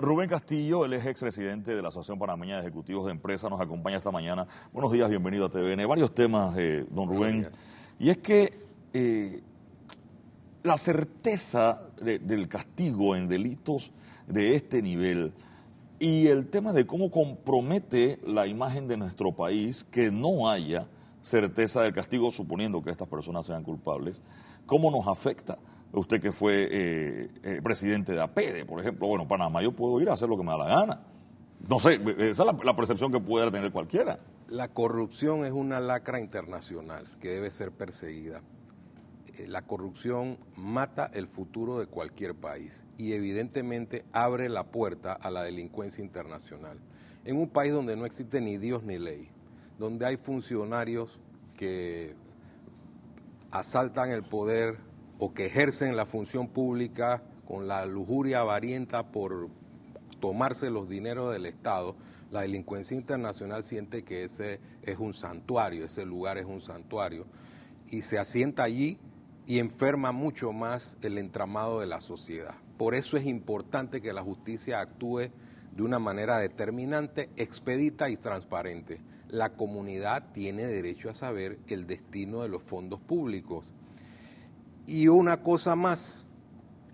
Rubén Castillo, el ex presidente de la Asociación Panameña de Ejecutivos de Empresa, nos acompaña esta mañana. Buenos días, bienvenido a TVN. Varios temas, eh, don Rubén. Y es que eh, la certeza del castigo en delitos de este nivel y el tema de cómo compromete la imagen de nuestro país que no haya certeza del castigo, suponiendo que estas personas sean culpables, cómo nos afecta usted que fue eh, eh, presidente de APEDE, por ejemplo, bueno, Panamá yo puedo ir a hacer lo que me da la gana. No sé, eh, esa es la, la percepción que puede tener cualquiera. La corrupción es una lacra internacional que debe ser perseguida. La corrupción mata el futuro de cualquier país y evidentemente abre la puerta a la delincuencia internacional. En un país donde no existe ni Dios ni ley, donde hay funcionarios que asaltan el poder, o que ejercen la función pública con la lujuria avarienta por tomarse los dineros del Estado, la delincuencia internacional siente que ese es un santuario, ese lugar es un santuario, y se asienta allí y enferma mucho más el entramado de la sociedad. Por eso es importante que la justicia actúe de una manera determinante, expedita y transparente. La comunidad tiene derecho a saber el destino de los fondos públicos. Y una cosa más,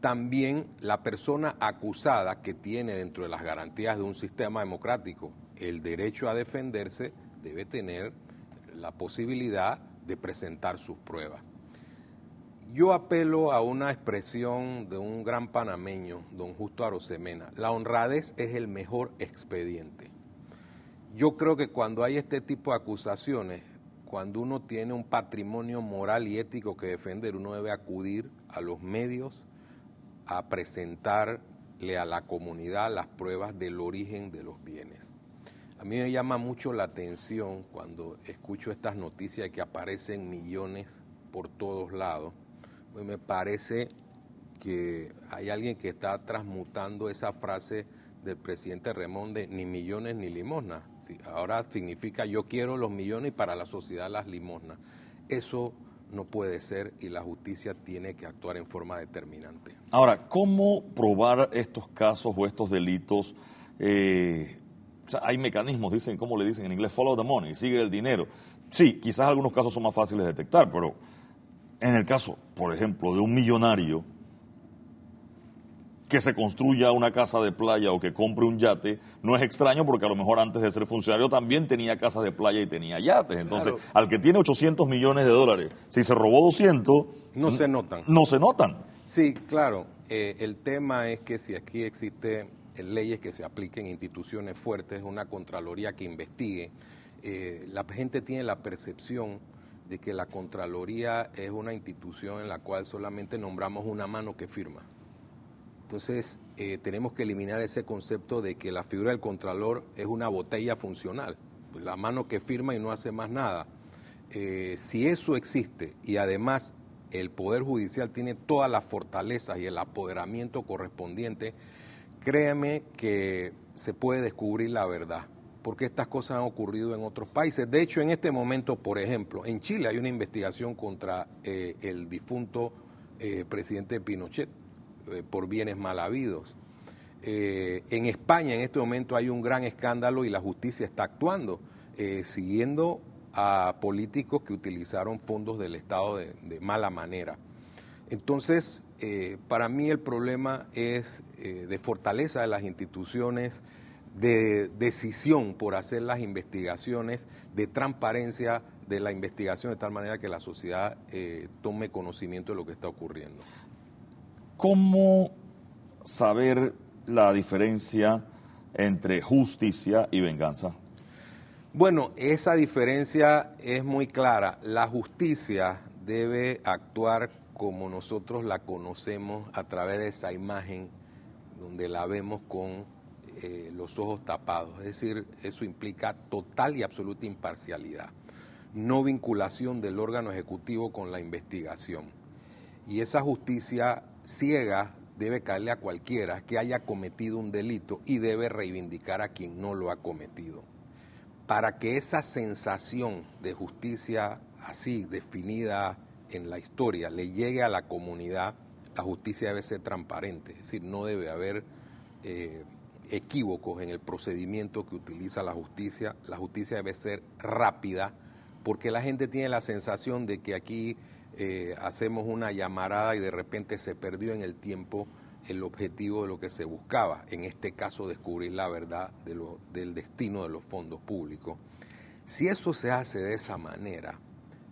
también la persona acusada que tiene dentro de las garantías de un sistema democrático el derecho a defenderse debe tener la posibilidad de presentar sus pruebas. Yo apelo a una expresión de un gran panameño, don Justo Arosemena, la honradez es el mejor expediente. Yo creo que cuando hay este tipo de acusaciones, cuando uno tiene un patrimonio moral y ético que defender, uno debe acudir a los medios a presentarle a la comunidad las pruebas del origen de los bienes. A mí me llama mucho la atención cuando escucho estas noticias que aparecen millones por todos lados. Pues me parece que hay alguien que está transmutando esa frase del presidente Ramón de ni millones ni limosnas ahora significa yo quiero los millones y para la sociedad las limosnas. Eso no puede ser y la justicia tiene que actuar en forma determinante. Ahora, ¿cómo probar estos casos o estos delitos? Eh, hay mecanismos, dicen, ¿cómo le dicen en inglés? Follow the money, sigue el dinero. Sí, quizás algunos casos son más fáciles de detectar, pero en el caso, por ejemplo, de un millonario que se construya una casa de playa o que compre un yate, no es extraño porque a lo mejor antes de ser funcionario también tenía casas de playa y tenía yates. Entonces, al que tiene 800 millones de dólares, si se robó 200... No se notan. No se notan. Sí, claro. Eh, el tema es que si aquí existen eh, leyes que se apliquen, instituciones fuertes, una Contraloría que investigue, eh, la gente tiene la percepción de que la Contraloría es una institución en la cual solamente nombramos una mano que firma. Entonces, eh, tenemos que eliminar ese concepto de que la figura del contralor es una botella funcional, pues la mano que firma y no hace más nada. Eh, si eso existe y además el Poder Judicial tiene todas las fortalezas y el apoderamiento correspondiente, créeme que se puede descubrir la verdad, porque estas cosas han ocurrido en otros países. De hecho, en este momento, por ejemplo, en Chile hay una investigación contra eh, el difunto presidente Pinochet eh, por bienes mal habidos. Eh, en España en este momento hay un gran escándalo y la justicia está actuando, eh, siguiendo a políticos que utilizaron fondos del Estado de, mala manera. Entonces, para mí el problema es de fortaleza de las instituciones, de decisión por hacer las investigaciones, de transparencia de la investigación de tal manera que la sociedad tome conocimiento de lo que está ocurriendo. ¿Cómo saber la diferencia entre justicia y venganza? Bueno, esa diferencia es muy clara. La justicia debe actuar como nosotros la conocemos a través de esa imagen donde la vemos con eh, los ojos tapados. Es decir, eso implica total y absoluta imparcialidad, no vinculación del órgano ejecutivo con la investigación. Y esa justicia ciega debe caerle a cualquiera que haya cometido un delito y debe reivindicar a quien no lo ha cometido. Para que esa sensación de justicia así definida en la historia le llegue a la comunidad, la justicia debe ser transparente, es decir, no debe haber eh, equívocos en el procedimiento que utiliza la justicia, la justicia debe ser rápida, porque la gente tiene la sensación de que aquí eh, hacemos una llamarada y de repente se perdió en el tiempo el objetivo de lo que se buscaba, en este caso descubrir la verdad del destino de los fondos públicos. Si eso se hace de esa manera,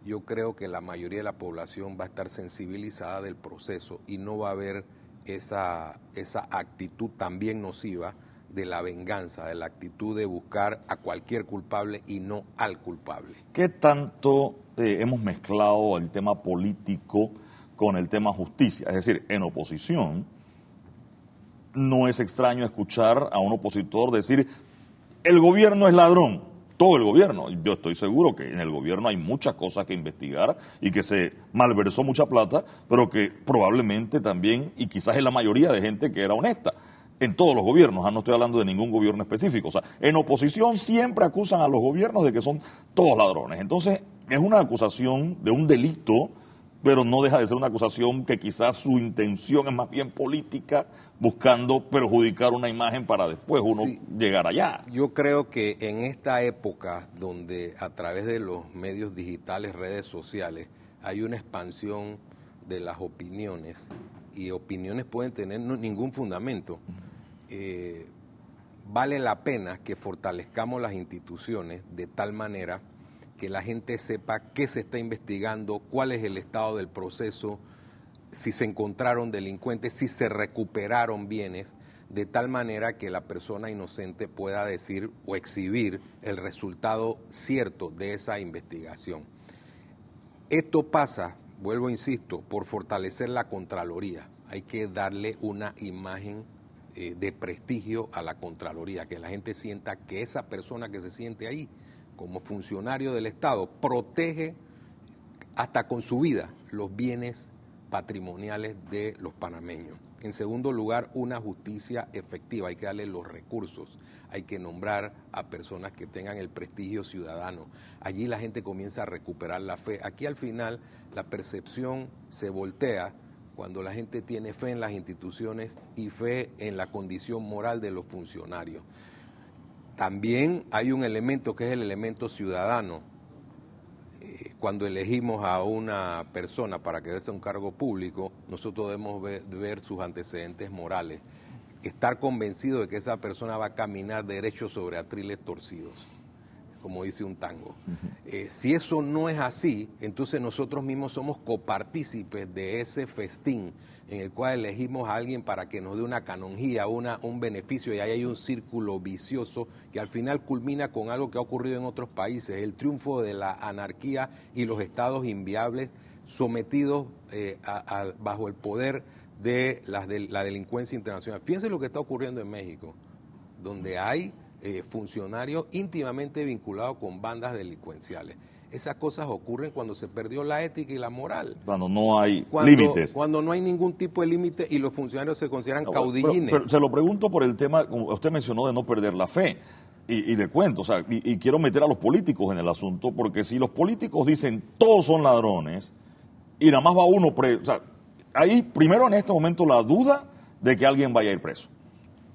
yo creo que la mayoría de la población va a estar sensibilizada del proceso y no va a haber esa, esa actitud también nociva de la venganza, de la actitud de buscar a cualquier culpable y no al culpable. ¿Qué tanto eh, hemos mezclado el tema político con el tema justicia? Es decir, en oposición, no es extraño escuchar a un opositor decir, el gobierno es ladrón, todo el gobierno. Yo estoy seguro que en el gobierno hay muchas cosas que investigar y que se malversó mucha plata, pero que probablemente también, y quizás en la mayoría de gente que era honesta en todos los gobiernos, ah, no estoy hablando de ningún gobierno específico. O sea, en oposición siempre acusan a los gobiernos de que son todos ladrones. Entonces, es una acusación de un delito, pero no deja de ser una acusación que quizás su intención es más bien política, buscando perjudicar una imagen para después uno llegar allá. Yo creo que en esta época donde a través de los medios digitales, redes sociales, hay una expansión de las opiniones y opiniones pueden tener ningún fundamento. Eh, vale la pena que fortalezcamos las instituciones de tal manera que la gente sepa qué se está investigando, cuál es el estado del proceso, si se encontraron delincuentes, si se recuperaron bienes, de tal manera que la persona inocente pueda decir o exhibir el resultado cierto de esa investigación. Esto pasa vuelvo, insisto, por fortalecer la Contraloría. Hay que darle una imagen eh, de prestigio a la Contraloría, que la gente sienta que esa persona que se siente ahí como funcionario del Estado protege hasta con su vida los bienes patrimoniales de los panameños. En segundo lugar, una justicia efectiva. Hay que darle los recursos. Hay que nombrar a personas que tengan el prestigio ciudadano. Allí la gente comienza a recuperar la fe. Aquí al final la percepción se voltea cuando la gente tiene fe en las instituciones y fe en la condición moral de los funcionarios. También hay un elemento que es el elemento ciudadano cuando elegimos a una persona para que dese un cargo público, nosotros debemos ver, ver, sus antecedentes morales, estar convencido de que esa persona va a caminar derecho sobre atriles torcidos como dice un tango. Eh, si eso no es así, entonces nosotros mismos somos copartícipes de ese festín en el cual elegimos a alguien para que nos dé una canonjía, una, un beneficio, y ahí hay un círculo vicioso que al final culmina con algo que ha ocurrido en otros países, el triunfo de la anarquía y los estados inviables sometidos eh, bajo el poder de de la delincuencia internacional. Fíjense lo que está ocurriendo en México, donde hay eh, funcionarios íntimamente vinculados con bandas delincuenciales. Esas cosas ocurren cuando se perdió la ética y la moral. Cuando no hay límites. Cuando no hay ningún tipo de límite y los funcionarios se consideran ah, caudillines. Pero, se lo pregunto por el tema, como usted mencionó, de no perder la fe. Y, de le cuento, y, quiero meter a los políticos en el asunto, porque si los políticos dicen todos son ladrones y nada más va uno preso, o ahí primero en este momento la duda de que alguien vaya a ir preso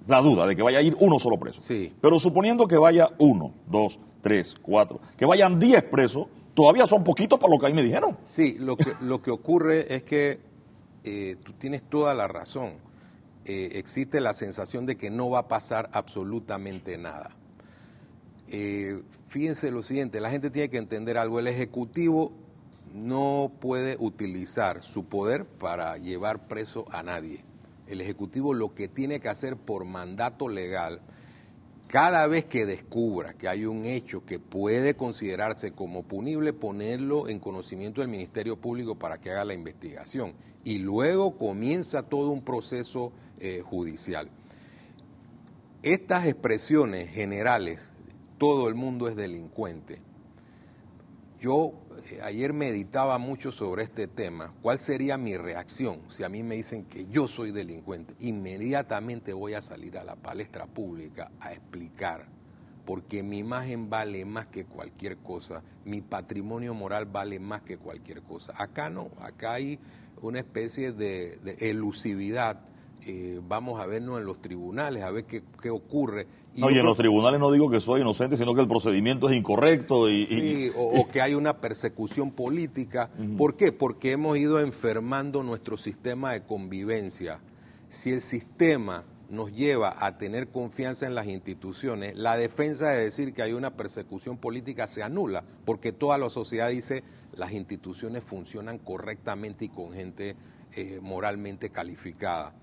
la duda de que vaya a ir uno solo preso. Sí. Pero suponiendo que vaya uno, dos, tres, cuatro, que vayan diez presos, todavía son poquitos para lo que ahí me dijeron. Sí, lo que, lo que ocurre es que eh, tú tienes toda la razón. Eh, existe la sensación de que no va a pasar absolutamente nada. Eh, fíjense lo siguiente, la gente tiene que entender algo, el Ejecutivo no puede utilizar su poder para llevar preso a nadie el Ejecutivo lo que tiene que hacer por mandato legal, cada vez que descubra que hay un hecho que puede considerarse como punible, ponerlo en conocimiento del Ministerio Público para que haga la investigación. Y luego comienza todo un proceso eh, judicial. Estas expresiones generales, todo el mundo es delincuente. Yo eh, ayer meditaba mucho sobre este tema. ¿Cuál sería mi reacción si a mí me dicen que yo soy delincuente? Inmediatamente voy a salir a la palestra pública a explicar, porque mi imagen vale más que cualquier cosa, mi patrimonio moral vale más que cualquier cosa. Acá no, acá hay una especie de, de elusividad eh, vamos a vernos en los tribunales, a ver qué, ocurre. Y no, y en los tribunales no digo que soy inocente, sino que el procedimiento es incorrecto. Y, sí, o, que hay una persecución política. ¿Por qué? Porque hemos ido enfermando nuestro sistema de convivencia. Si el sistema nos lleva a tener confianza en las instituciones, la defensa de decir que hay una persecución política se anula, porque toda la sociedad dice las instituciones funcionan correctamente y con gente eh, moralmente calificada.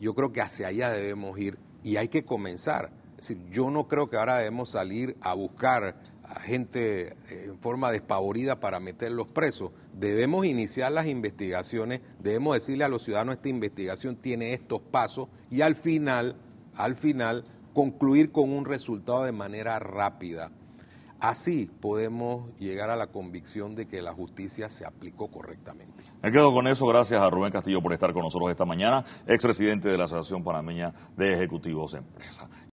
Yo creo que hacia allá debemos ir y hay que comenzar. Es decir, yo no creo que ahora debemos salir a buscar a gente eh, en forma despavorida para meterlos presos. Debemos iniciar las investigaciones, debemos decirle a los ciudadanos esta investigación tiene estos pasos y al final, al final, concluir con un resultado de manera rápida Así podemos llegar a la convicción de que la justicia se aplicó correctamente. Me quedo con eso. Gracias a Rubén Castillo por estar con nosotros esta mañana, expresidente de la Asociación Panameña de Ejecutivos Empresas. Empresa.